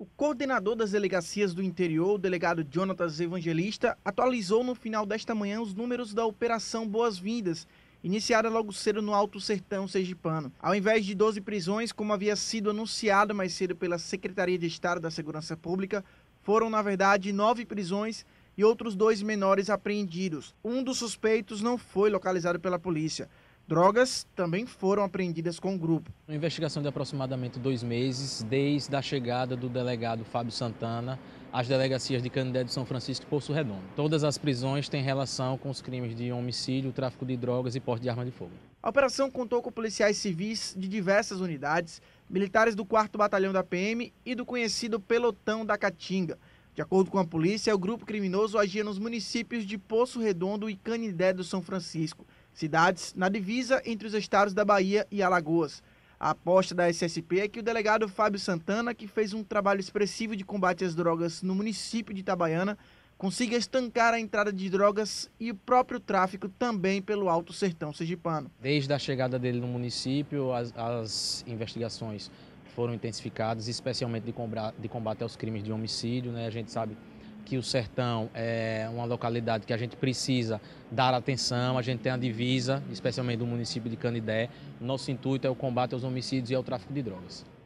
O coordenador das delegacias do interior, o delegado Jonatas Evangelista, atualizou no final desta manhã os números da Operação Boas-Vindas, iniciada logo cedo no Alto Sertão Sergipano. Ao invés de 12 prisões, como havia sido anunciado mais cedo pela Secretaria de Estado da Segurança Pública, foram, na verdade, nove prisões e outros dois menores apreendidos. Um dos suspeitos não foi localizado pela polícia. Drogas também foram apreendidas com o grupo. Uma investigação de aproximadamente dois meses, desde a chegada do delegado Fábio Santana às delegacias de Canindé de São Francisco e Poço Redondo. Todas as prisões têm relação com os crimes de homicídio, tráfico de drogas e porte de arma de fogo. A operação contou com policiais civis de diversas unidades, militares do 4 Batalhão da PM e do conhecido Pelotão da Caatinga. De acordo com a polícia, o grupo criminoso agia nos municípios de Poço Redondo e Canindé do São Francisco cidades na divisa entre os estados da Bahia e Alagoas. A aposta da SSP é que o delegado Fábio Santana, que fez um trabalho expressivo de combate às drogas no município de Itabaiana, consiga estancar a entrada de drogas e o próprio tráfico também pelo Alto Sertão Sergipano. Desde a chegada dele no município, as, as investigações foram intensificadas, especialmente de, combra, de combate aos crimes de homicídio. Né? A gente sabe que o sertão é uma localidade que a gente precisa dar atenção. A gente tem a divisa, especialmente do município de Canidé. Nosso intuito é o combate aos homicídios e ao tráfico de drogas.